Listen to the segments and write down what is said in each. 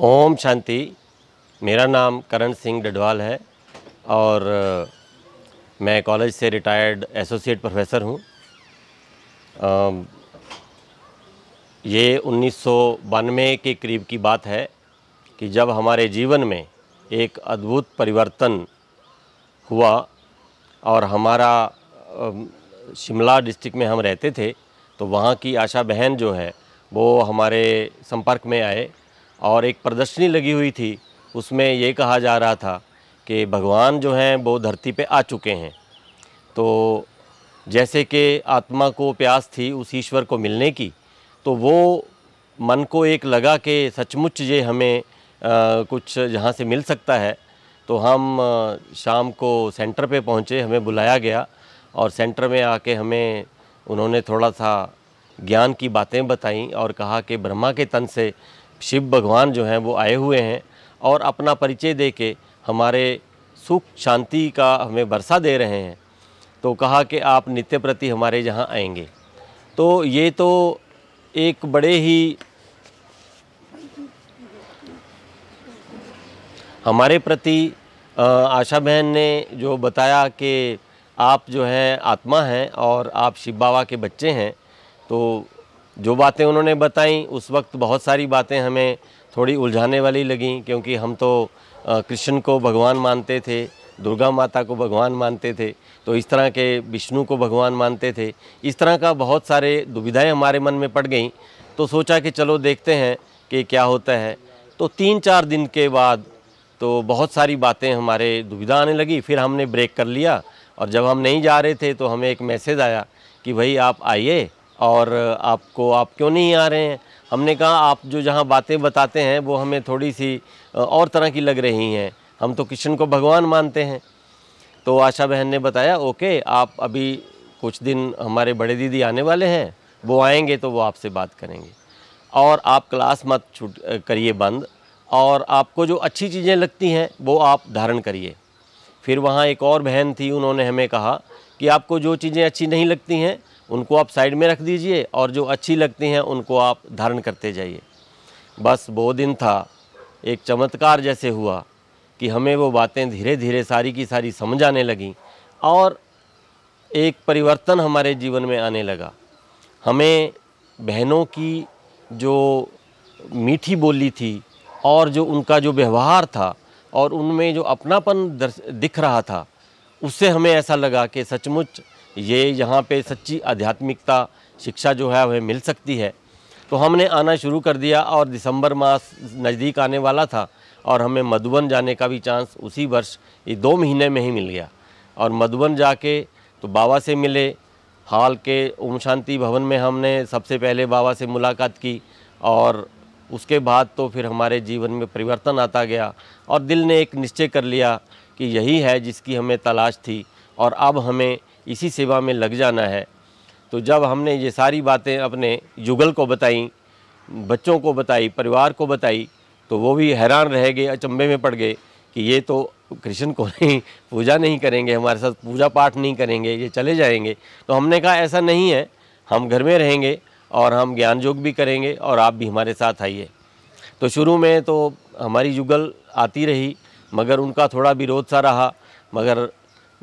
ओम शांति मेरा नाम करण सिंह डडवाल है और मैं कॉलेज से रिटायर्ड एसोसिएट प्रोफेसर हूँ ये उन्नीस के करीब की बात है कि जब हमारे जीवन में एक अद्भुत परिवर्तन हुआ और हमारा शिमला डिस्ट्रिक्ट में हम रहते थे तो वहाँ की आशा बहन जो है वो हमारे संपर्क में आए और एक प्रदर्शनी लगी हुई थी उसमें ये कहा जा रहा था कि भगवान जो हैं वो धरती पे आ चुके हैं तो जैसे कि आत्मा को प्यास थी उस ईश्वर को मिलने की तो वो मन को एक लगा कि सचमुच ये हमें आ, कुछ जहाँ से मिल सकता है तो हम शाम को सेंटर पे पहुँचे हमें बुलाया गया और सेंटर में आके हमें उन्होंने थोड़ा सा ज्ञान की बातें बताई और कहा कि ब्रह्मा के तन से शिव भगवान जो हैं वो आए हुए हैं और अपना परिचय दे के हमारे सुख शांति का हमें वर्षा दे रहे हैं तो कहा कि आप नित्य प्रति हमारे यहाँ आएंगे तो ये तो एक बड़े ही हमारे प्रति आशा बहन ने जो बताया कि आप जो हैं आत्मा हैं और आप शिव बाबा के बच्चे हैं तो जो बातें उन्होंने बताई उस वक्त बहुत सारी बातें हमें थोड़ी उलझाने वाली लगी क्योंकि हम तो कृष्ण को भगवान मानते थे दुर्गा माता को भगवान मानते थे तो इस तरह के विष्णु को भगवान मानते थे इस तरह का बहुत सारे दुविधाएं हमारे मन में पड़ गईं तो सोचा कि चलो देखते हैं कि क्या होता है तो तीन चार दिन के बाद तो बहुत सारी बातें हमारे दुविधा आने लगी फिर हमने ब्रेक कर लिया और जब हम नहीं जा रहे थे तो हमें एक मैसेज आया कि भाई आप आइए और आपको आप क्यों नहीं आ रहे हैं हमने कहा आप जो जहाँ बातें बताते हैं वो हमें थोड़ी सी और तरह की लग रही हैं हम तो किशन को भगवान मानते हैं तो आशा बहन ने बताया ओके आप अभी कुछ दिन हमारे बड़े दीदी आने वाले हैं वो आएंगे तो वो आपसे बात करेंगे और आप क्लास मत छूट करिए बंद और आपको जो अच्छी चीज़ें लगती हैं वो आप धारण करिए फिर वहाँ एक और बहन थी उन्होंने हमें कहा कि आपको जो चीज़ें अच्छी नहीं लगती हैं उनको आप साइड में रख दीजिए और जो अच्छी लगती हैं उनको आप धारण करते जाइए बस वो दिन था एक चमत्कार जैसे हुआ कि हमें वो बातें धीरे धीरे सारी की सारी समझ आने लगीं और एक परिवर्तन हमारे जीवन में आने लगा हमें बहनों की जो मीठी बोली थी और जो उनका जो व्यवहार था और उनमें जो अपनापन दिख रहा था उससे हमें ऐसा लगा कि सचमुच ये यहाँ पे सच्ची आध्यात्मिकता शिक्षा जो है वह मिल सकती है तो हमने आना शुरू कर दिया और दिसंबर मास नज़दीक आने वाला था और हमें मधुबन जाने का भी चांस उसी वर्ष ये दो महीने में ही मिल गया और मधुबन जाके तो बाबा से मिले हाल के ओम शांति भवन में हमने सबसे पहले बाबा से मुलाकात की और उसके बाद तो फिर हमारे जीवन में परिवर्तन आता गया और दिल ने एक निश्चय कर लिया कि यही है जिसकी हमें तलाश थी और अब हमें इसी सेवा में लग जाना है तो जब हमने ये सारी बातें अपने युगल को बताई बच्चों को बताई परिवार को बताई तो वो भी हैरान रह गए अचंभे में पड़ गए कि ये तो कृष्ण को नहीं पूजा नहीं करेंगे हमारे साथ पूजा पाठ नहीं करेंगे ये चले जाएंगे तो हमने कहा ऐसा नहीं है हम घर में रहेंगे और हम ज्ञान योग भी करेंगे और आप भी हमारे साथ आइए तो शुरू में तो हमारी युगल आती रही मगर उनका थोड़ा विरोध सा रहा मगर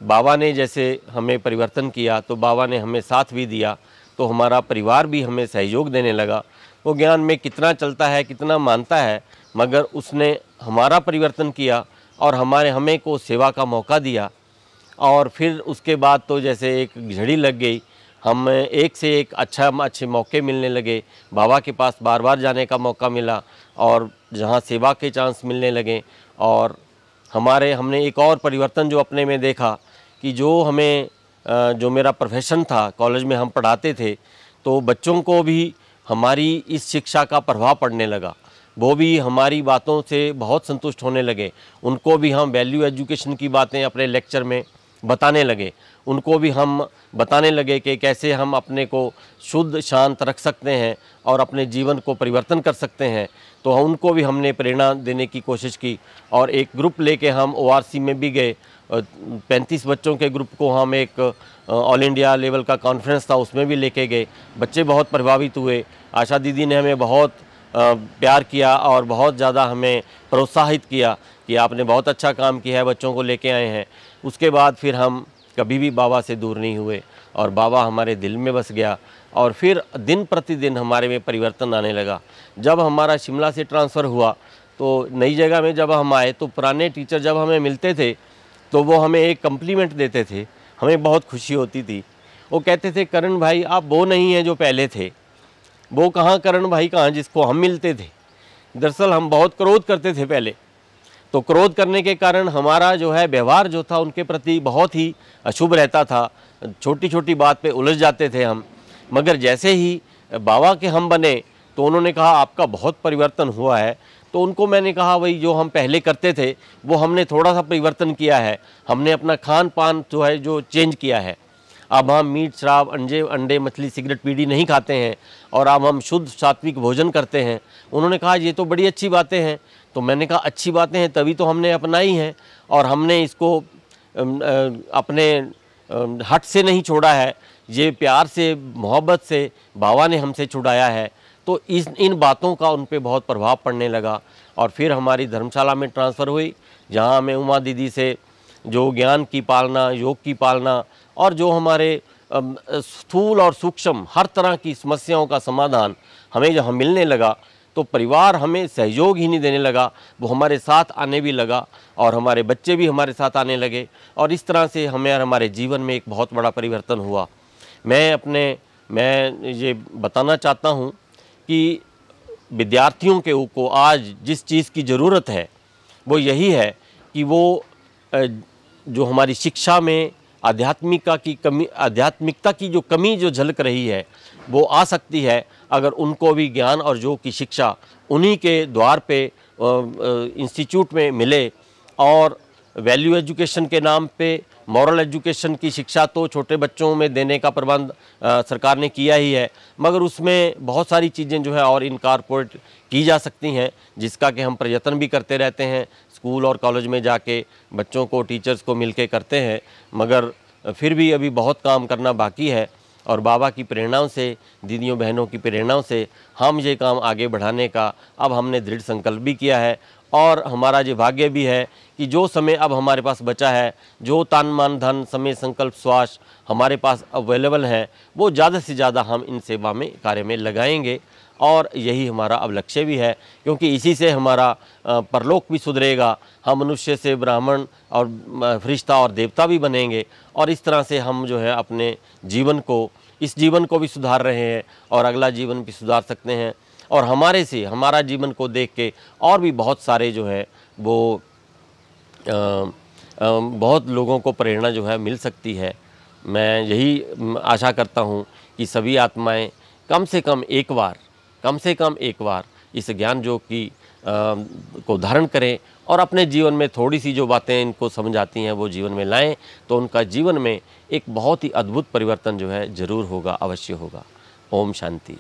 बाबा ने जैसे हमें परिवर्तन किया तो बाबा ने हमें साथ भी दिया तो हमारा परिवार भी हमें सहयोग देने लगा वो ज्ञान में कितना चलता है कितना मानता है मगर उसने हमारा परिवर्तन किया और हमारे हमें को सेवा का मौका दिया और फिर उसके बाद तो जैसे एक झड़ी लग गई हम एक से एक अच्छा अच्छे मौके मिलने लगे बाबा के पास बार बार जाने का मौका मिला और जहाँ सेवा के चांस मिलने लगे और हमारे हमने एक और परिवर्तन जो अपने में देखा कि जो हमें जो मेरा प्रोफेशन था कॉलेज में हम पढ़ाते थे तो बच्चों को भी हमारी इस शिक्षा का प्रभाव पड़ने लगा वो भी हमारी बातों से बहुत संतुष्ट होने लगे उनको भी हम वैल्यू एजुकेशन की बातें अपने लेक्चर में बताने लगे उनको भी हम बताने लगे कि कैसे हम अपने को शुद्ध शांत रख सकते हैं और अपने जीवन को परिवर्तन कर सकते हैं तो उनको भी हमने प्रेरणा देने की कोशिश की और एक ग्रुप लेके हम ओआरसी में भी गए पैंतीस बच्चों के ग्रुप को हम एक ऑल इंडिया लेवल का कॉन्फ्रेंस था उसमें भी लेके गए बच्चे बहुत प्रभावित हुए आशा दीदी ने हमें बहुत प्यार किया और बहुत ज़्यादा हमें प्रोत्साहित किया कि आपने बहुत अच्छा काम किया है बच्चों को लेके आए हैं उसके बाद फिर हम कभी भी बाबा से दूर नहीं हुए और बाबा हमारे दिल में बस गया और फिर दिन प्रतिदिन हमारे में परिवर्तन आने लगा जब हमारा शिमला से ट्रांसफ़र हुआ तो नई जगह में जब हम आए तो पुराने टीचर जब हमें मिलते थे तो वो हमें एक कम्प्लीमेंट देते थे हमें बहुत खुशी होती थी वो कहते थे करण भाई आप वो नहीं हैं जो पहले थे वो कहाँ करण भाई कहाँ जिसको हम मिलते थे दरअसल हम बहुत क्रोध करते थे पहले तो क्रोध करने के कारण हमारा जो है व्यवहार जो था उनके प्रति बहुत ही अशुभ रहता था छोटी छोटी बात पे उलझ जाते थे हम मगर जैसे ही बाबा के हम बने तो उन्होंने कहा आपका बहुत परिवर्तन हुआ है तो उनको मैंने कहा भाई जो हम पहले करते थे वो हमने थोड़ा सा परिवर्तन किया है हमने अपना खान पान जो है जो चेंज किया है अब हम मीट शराब अंडे अंडे मछली सिगरेट पीढ़ी नहीं खाते हैं और अब हम शुद्ध सात्विक भोजन करते हैं उन्होंने कहा ये तो बड़ी अच्छी बातें हैं तो मैंने कहा अच्छी बातें हैं तभी तो हमने अपनाई हैं और हमने इसको अपने हट से नहीं छोड़ा है ये प्यार से मोहब्बत से बाबा ने हमसे छुड़ाया है तो इस इन बातों का उन पर बहुत प्रभाव पड़ने लगा और फिर हमारी धर्मशाला में ट्रांसफ़र हुई जहाँ हमें उमा दीदी से जो ज्ञान की पालना योग की पालना और जो हमारे स्थूल और सूक्ष्म हर तरह की समस्याओं का समाधान हमें जहाँ मिलने लगा तो परिवार हमें सहयोग ही नहीं देने लगा वो हमारे साथ आने भी लगा और हमारे बच्चे भी हमारे साथ आने लगे और इस तरह से हमें और हमारे जीवन में एक बहुत बड़ा परिवर्तन हुआ मैं अपने मैं ये बताना चाहता हूँ कि विद्यार्थियों के को आज जिस चीज़ की ज़रूरत है वो यही है कि वो जो हमारी शिक्षा में आध्यात्मिका की कमी आध्यात्मिकता की जो कमी जो झलक रही है वो आ सकती है अगर उनको भी ज्ञान और योग की शिक्षा उन्हीं के द्वार पे इंस्टीट्यूट में मिले और वैल्यू एजुकेशन के नाम पे मॉरल एजुकेशन की शिक्षा तो छोटे बच्चों में देने का प्रबंध सरकार ने किया ही है मगर उसमें बहुत सारी चीज़ें जो है और इनकारपोरेट की जा सकती हैं जिसका कि हम प्रयत्न भी करते रहते हैं स्कूल और कॉलेज में जाके बच्चों को टीचर्स को मिलके करते हैं मगर फिर भी अभी बहुत काम करना बाकी है और बाबा की प्रेरणाओं से दीदियों बहनों की प्रेरणाओं से हम ये काम आगे बढ़ाने का अब हमने दृढ़ संकल्प भी किया है और हमारा ये भाग्य भी है कि जो समय अब हमारे पास बचा है जो तान मान धन समय संकल्प स्वास्थ्य हमारे पास अवेलेबल है वो ज़्यादा से ज़्यादा हम इन सेवा में कार्य में लगाएंगे और यही हमारा अब लक्ष्य भी है क्योंकि इसी से हमारा परलोक भी सुधरेगा हम मनुष्य से ब्राह्मण और फरिश्ता और देवता भी बनेंगे और इस तरह से हम जो है अपने जीवन को इस जीवन को भी सुधार रहे हैं और अगला जीवन भी सुधार सकते हैं और हमारे से हमारा जीवन को देख के और भी बहुत सारे जो है वो आ, आ, बहुत लोगों को प्रेरणा जो है मिल सकती है मैं यही आशा करता हूँ कि सभी आत्माएं कम से कम एक बार कम से कम एक बार इस ज्ञान जो की को धारण करें और अपने जीवन में थोड़ी सी जो बातें इनको समझ आती हैं वो जीवन में लाएं तो उनका जीवन में एक बहुत ही अद्भुत परिवर्तन जो है ज़रूर होगा अवश्य होगा ओम शांति